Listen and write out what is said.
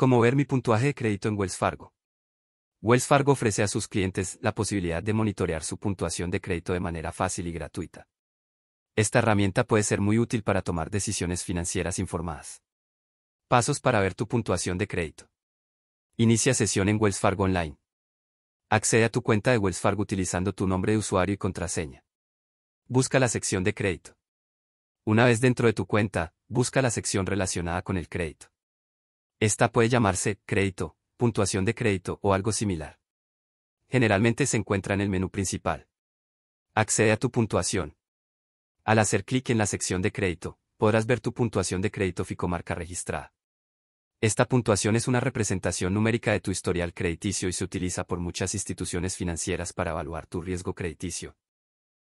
cómo ver mi puntuaje de crédito en Wells Fargo. Wells Fargo ofrece a sus clientes la posibilidad de monitorear su puntuación de crédito de manera fácil y gratuita. Esta herramienta puede ser muy útil para tomar decisiones financieras informadas. Pasos para ver tu puntuación de crédito. Inicia sesión en Wells Fargo Online. Accede a tu cuenta de Wells Fargo utilizando tu nombre de usuario y contraseña. Busca la sección de crédito. Una vez dentro de tu cuenta, busca la sección relacionada con el crédito. Esta puede llamarse crédito, puntuación de crédito o algo similar. Generalmente se encuentra en el menú principal. Accede a tu puntuación. Al hacer clic en la sección de crédito, podrás ver tu puntuación de crédito Ficomarca registrada. Esta puntuación es una representación numérica de tu historial crediticio y se utiliza por muchas instituciones financieras para evaluar tu riesgo crediticio,